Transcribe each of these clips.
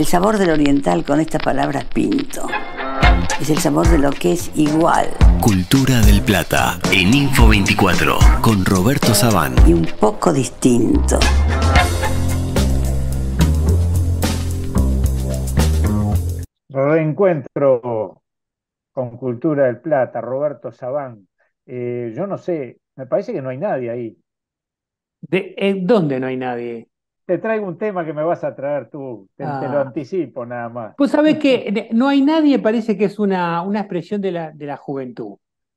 El sabor del oriental con esta palabra pinto. Es el sabor de lo que es igual. Cultura del Plata, en Info 24, con Roberto Sabán. Y un poco distinto. Reencuentro con Cultura del Plata, Roberto Sabán. Eh, yo no sé, me parece que no hay nadie ahí. ¿De, eh, ¿Dónde no hay nadie? te traigo un tema que me vas a traer tú, te, lo ah. anticipo nada más. Pues sabes que no hay nadie, parece que es una, una expresión de la, de la juventud,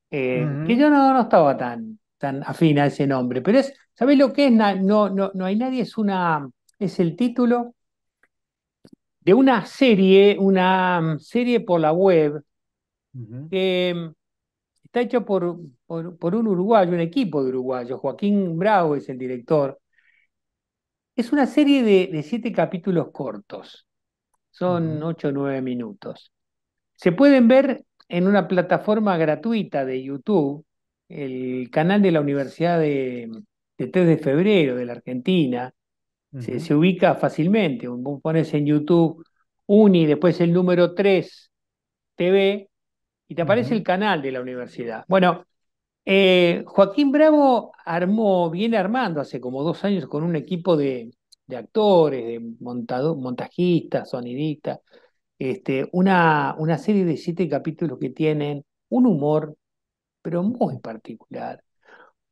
eh, que yo no, no, estaba tan, tan afín a ese nombre, pero es, ¿sabes lo que es? No, no, no hay nadie, es, una, es el título de una serie, una serie por la web, que em, está hecho por, por, por, un uruguayo, un equipo de uruguayos, Joaquín Bravo es el director, es una serie de, siete capítulos cortos. Son ocho o nueve minutos. Se pueden ver en una plataforma gratuita de YouTube, el canal de la Universidad de, 3 de Febrero de la Argentina. se, ubica fácilmente. Vos pones en YouTube Uni, después el número 3 TV, y te aparece el canal de la universidad. Bueno, eh, Joaquín Bravo armó, viene armando hace como dos años con un equipo de, actores, de montajistas, sonidistas, este, una, una serie de siete capítulos que tienen un humor, pero muy particular,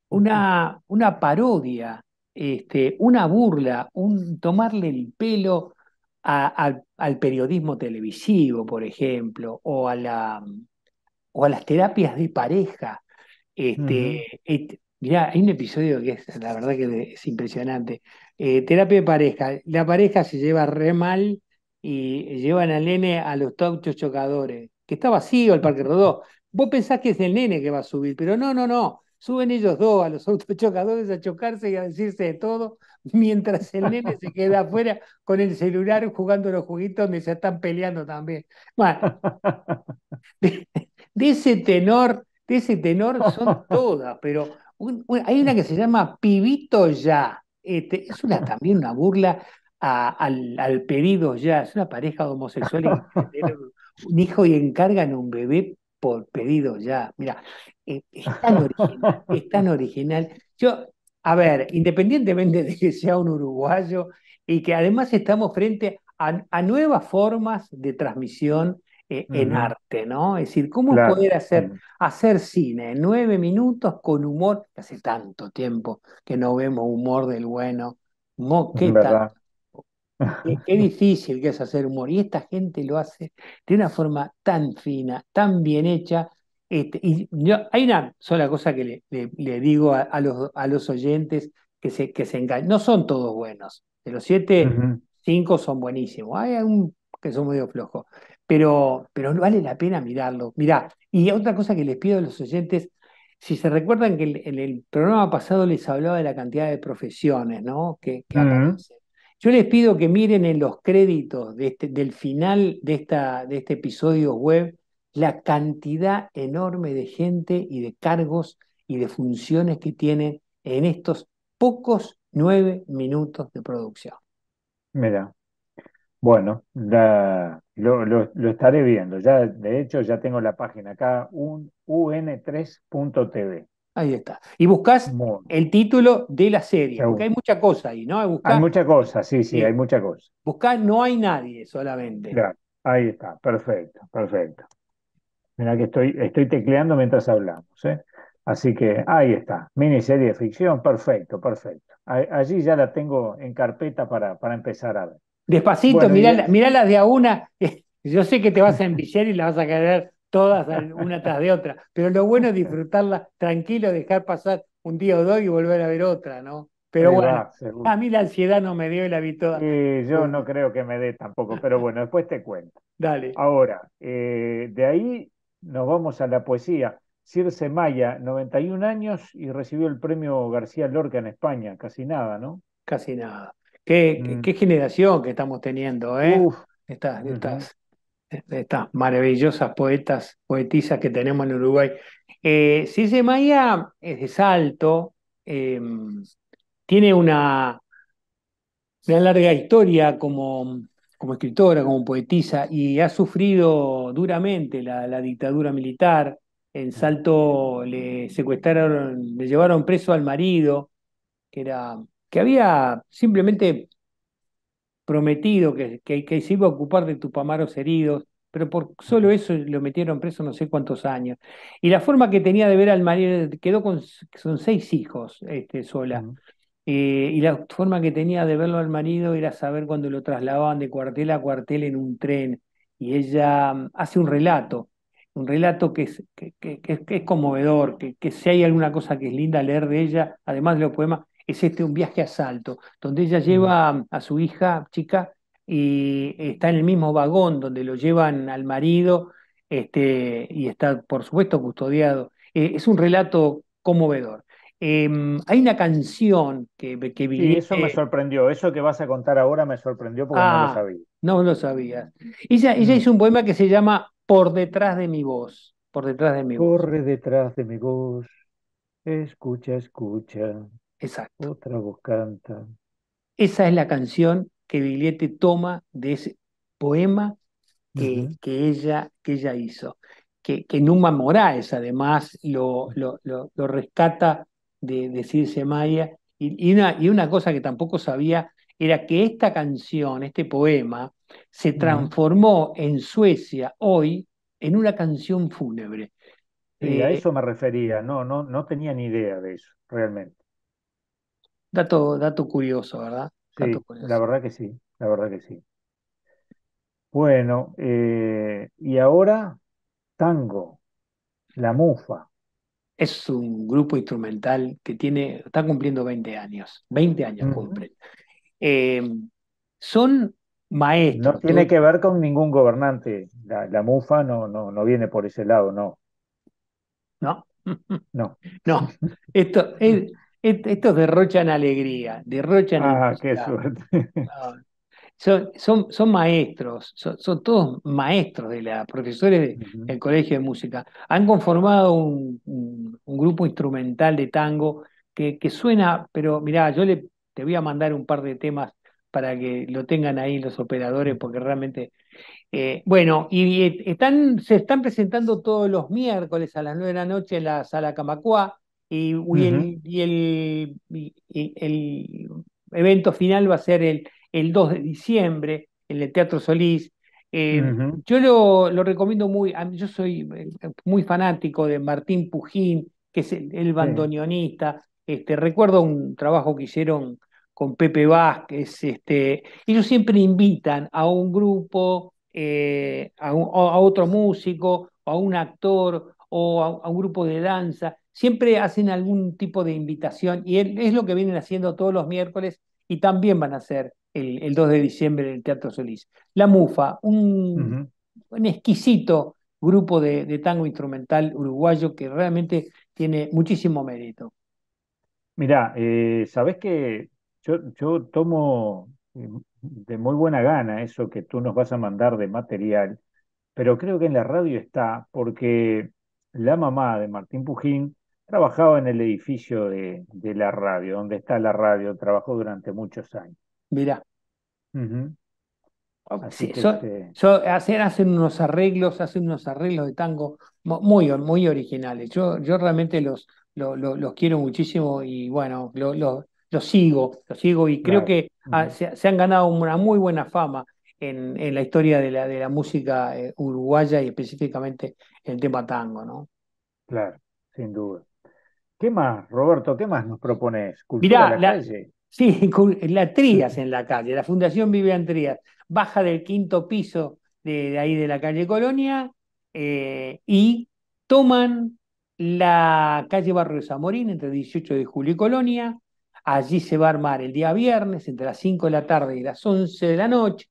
una, una parodia, este, una burla, un tomarle el pelo al periodismo televisivo, por ejemplo, o a, la, o a las terapias de pareja este, este, mirá, hay un episodio que es, la verdad que es impresionante. Eh, terapia de pareja. La pareja se lleva re mal y llevan al nene a los Autochocadores, chocadores, que está vacío el Parque Rodó. Vos pensás que es el nene que va a subir, pero no, no, no. Suben ellos dos a los autochocadores a chocarse y a decirse de todo, mientras el nene se queda afuera con el celular jugando los juguitos donde se están peleando también. Bueno, de ese tenor de ese tenor son todas, pero hay una que se llama Pibito Ya. Este, es una, también una burla al, al, pedido ya. Es una pareja homosexual que un hijo y encargan un bebé por pedido ya. Mira, eh, es, tan original, es tan original. Yo, a ver, independientemente de que sea un uruguayo y que además estamos frente a nuevas formas de transmisión eh, en arte, ¿no? Es decir, ¿cómo poder hacer, hacer cine en nueve minutos con humor? Hace tanto tiempo que no vemos humor del bueno. Qué, difícil que es hacer humor. Y esta gente lo hace de una forma tan fina, tan bien hecha. Este, y yo, hay una sola cosa que le, digo a, los, a los oyentes que se, que se engañan. No son todos buenos. De los siete, cinco son buenísimos. Hay un que son medio flojos pero, pero vale la pena mirarlo. Mirá, y otra cosa que les pido a los oyentes, si se recuerdan que en el programa pasado les hablaba de la cantidad de profesiones, ¿no? Que, Yo les pido que miren en los créditos este, del final de, esta, de este episodio web la cantidad enorme de gente y de cargos y de funciones que tienen en estos pocos nueve minutos de producción. Mira, bueno, la, lo, lo, estaré viendo. Ya, de hecho, ya tengo la página acá, un, un3.tv. Ahí está. Y buscas el título de la serie, porque hay mucha cosa ahí, ¿no? hay mucha cosa, sí, sí, hay mucha cosa. Buscá No hay nadie solamente. Claro. Ahí está, perfecto, perfecto. Mira que estoy, estoy tecleando mientras hablamos, ¿eh? Así que ahí está, miniserie de ficción, perfecto, perfecto. allí ya la tengo en carpeta para, para empezar a ver. Despacito, mirá, las de a una. Yo sé que te vas a envillar y las vas a querer todas una tras de otra, pero lo bueno es disfrutarlas tranquilo, dejar pasar un día o dos y volver a ver otra, ¿no? Pero bueno, a mí la ansiedad no me dio y la vi yo no creo que me dé tampoco, pero bueno, después te cuento. Dale. Ahora, eh, de ahí nos vamos a la poesía. Circe Maya, 91 años y recibió el premio García Lorca en España, casi nada, ¿no? Casi nada. Mm. Qué, generación que estamos teniendo, ¿eh? Estas, maravillosas poetas, poetisas que tenemos en Uruguay. Eh, Maya es de Salto, em, tiene una, una larga historia como, como escritora, como poetisa, y ha sufrido duramente la dictadura militar. En Salto le secuestraron, le llevaron preso al marido, que era que había simplemente prometido que, que, se iba a ocupar de pamaros heridos, pero por solo eso lo metieron preso no sé cuántos años. Y la forma que tenía de ver al marido, quedó con son seis hijos este, sola, eh, y la forma que tenía de verlo al marido era saber cuando lo trasladaban de cuartel a cuartel en un tren. Y ella mm, hace un relato, un relato que es, que, es, es conmovedor, que, si hay alguna cosa que es linda leer de ella, además de los poemas, es este un viaje a Salto, donde ella lleva a su hija chica y está en el mismo vagón donde lo llevan al marido este, y está, por supuesto, custodiado. Eh, es un relato conmovedor. Em, hay una canción que, que Y eso me eh, sorprendió, eso que vas a contar ahora me sorprendió porque no lo ah, sabía. No lo sabía Ella, ella mm. hizo un poema que se llama Por detrás de mi voz. Por detrás de mi voz. Corre detrás de mi voz. Escucha, escucha. Exacto. Otra canta. Esa es la canción que Billete toma de ese poema que, que ella, que ella hizo. Que, que Numa Moraes además lo, lo, rescata de, de Circe Maya. Y, una, cosa que tampoco sabía era que esta canción, este poema, se transformó en Suecia hoy en una canción fúnebre. a eh, eso me refería, no, no, no tenía ni idea de eso, realmente. Dato, curioso, ¿verdad? la verdad que sí, la verdad que sí. Bueno, eh, y ahora tango, la mufa. Es un grupo instrumental que tiene, está cumpliendo 20 años, 20 años cumple. cumplen. Em, son maestros. No tiene que ver con ningún gobernante, la, mufa no, no, no viene por ese lado, no. No, no. No, esto es, estos derrochan alegría, derrochan. Ah, qué suerte. Ah, son, son, maestros, son, todos maestros de la, profesores del Colegio de Música. Han conformado un, grupo instrumental de tango que, que, suena, pero mirá, yo le, te voy a mandar un par de temas para que lo tengan ahí los operadores, porque realmente. Eh, bueno, y, están, se están presentando todos los miércoles a las 9 de la noche en la sala Camacuá y, el, el, evento final va a ser el, el 2 de diciembre, en el Teatro Solís. Eh, yo lo, recomiendo muy, yo soy eh, muy fanático de Martín Pujín, que es el, bandoneonista. Este, recuerdo un trabajo que hicieron con Pepe Vázquez. Este, ellos siempre invitan a un grupo, eh, a, a otro músico, a un actor, o a, un grupo de danza, siempre hacen algún tipo de invitación y es lo que vienen haciendo todos los miércoles y también van a hacer el, 2 de diciembre en el Teatro Solís. La Mufa, un, un exquisito grupo de, tango instrumental uruguayo que realmente tiene muchísimo mérito. Mirá, eh, sabes que yo, yo tomo eh, de muy buena gana eso que tú nos vas a mandar de material, pero creo que en la radio está porque la mamá de Martín Pujín trabajaba en el edificio de, la radio, donde está la radio, trabajó durante muchos años. Mirá. sí, hacen, unos arreglos, hacen unos arreglos de tango muy, muy originales. Yo, yo realmente los, los, quiero muchísimo y bueno, los, sigo, los sigo y creo que ah, se, han ganado una muy buena fama en, la historia de la, de la música eh, uruguaya y específicamente el tema tango, ¿no? Claro, sin duda. ¿Qué más, Roberto? ¿Qué más nos propones? ¿Cultura la, calle? Sí, la Trías en la calle, la Fundación Vivian Trías, baja del quinto piso de, ahí de la calle Colonia eh, y toman la calle Barrio Zamorín entre 18 de julio y Colonia, Allí se va a armar el día viernes, entre las 5 de la tarde y las 11 de la noche,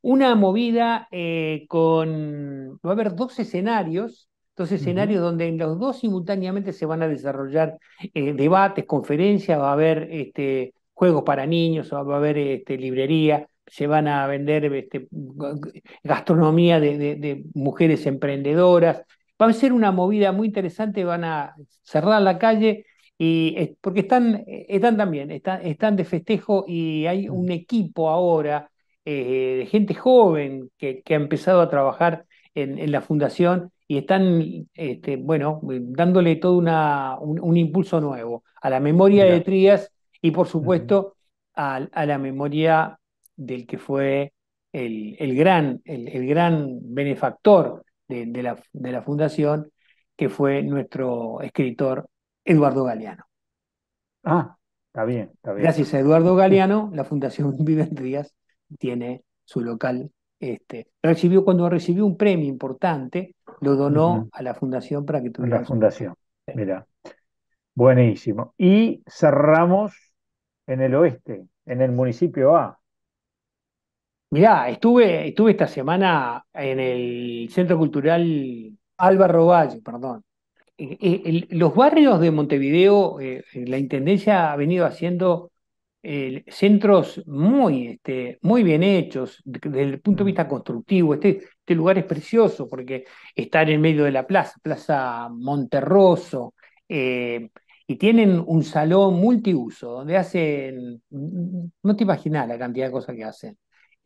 una movida eh, con, va a haber dos escenarios, dos escenarios donde en los dos simultáneamente se van a desarrollar eh, debates, conferencias, va a haber este, juegos para niños, va a haber este, librería, se van a vender este, gastronomía de, mujeres emprendedoras. Va a ser una movida muy interesante, van a cerrar la calle y eh, porque están, están también, están de festejo y hay un equipo ahora eh, de gente joven que, ha empezado a trabajar en, la fundación y están, este, bueno, dándole todo una, un, impulso nuevo a la memoria de Trías y, por supuesto, a, la memoria del que fue el, el gran, el, gran benefactor de, la, de la fundación, que fue nuestro escritor Eduardo Galeano. Ah, está bien, está bien. Gracias a Eduardo Galeano, la Fundación Vive en Trías tiene su local. Este, recibió, cuando recibió un premio importante, lo donó a la fundación para que tuviera. La fundación, mira. Buenísimo. Y cerramos en el oeste, en el municipio A. Mirá, estuve, estuve esta semana en el Centro Cultural Álvaro Valle, perdón. Eh, eh, los barrios de Montevideo, eh, la Intendencia ha venido haciendo centros muy, este, muy bien hechos desde el punto de mm. vista constructivo. Este, este lugar es precioso porque está en el medio de la plaza, Plaza Monterroso, eh, y tienen un salón multiuso donde hacen, mm, mm, no te imaginas la cantidad de cosas que hacen.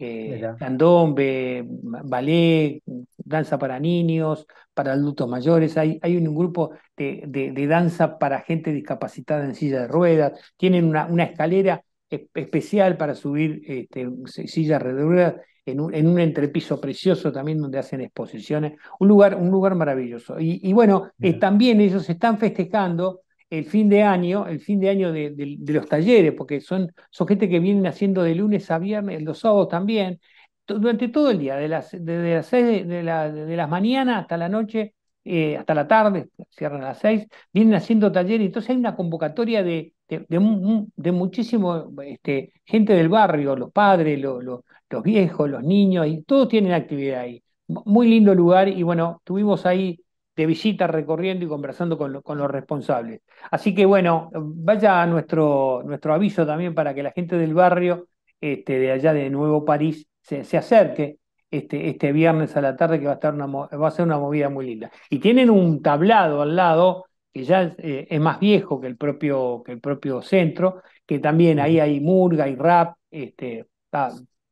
Eh, candombe, ballet, danza para niños, para adultos mayores, hay, un grupo de, danza para gente discapacitada en silla de ruedas, tienen una, escalera e-, especial para subir este, sillas de ruedas en un, entrepiso precioso también donde hacen exposiciones, un lugar, un lugar maravilloso. Y, bueno, eh, también ellos están festejando el fin de año, el fin de año de, los talleres, porque son, son gente que vienen haciendo de lunes a viernes, los sábados también, durante todo el día, de las, desde las 6 de, la, de, las mañanas hasta la noche, eh, hasta la tarde, cierran a las 6, vienen haciendo talleres, entonces hay una convocatoria de, de, muchísimo este, gente del barrio, los padres, los, los, los viejos, los niños, y todos tienen actividad ahí. Muy lindo lugar y bueno, tuvimos ahí de visita recorriendo y conversando con, los responsables. Así que bueno, vaya nuestro, nuestro aviso también para que la gente del barrio este, de allá de Nuevo París se, acerque este, este, viernes a la tarde que va a, estar una, va a ser una movida muy linda. Y tienen un tablado al lado que ya es eh, más viejo que el, propio, que el propio centro, que también ahí hay murga y rap, este,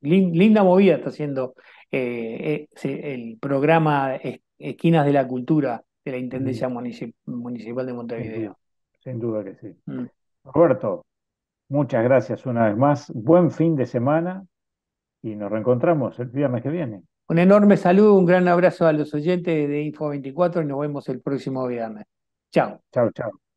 linda movida está haciendo eh, eh, el programa esquinas de la cultura de la Intendencia Municipal de Montevideo. Sin duda, que sí. Mm. Roberto, muchas gracias una vez más. Buen fin de semana y nos reencontramos el viernes que viene. Un enorme saludo, un gran abrazo a los oyentes de Info24 y nos vemos el próximo viernes. Chao. Chao, chao.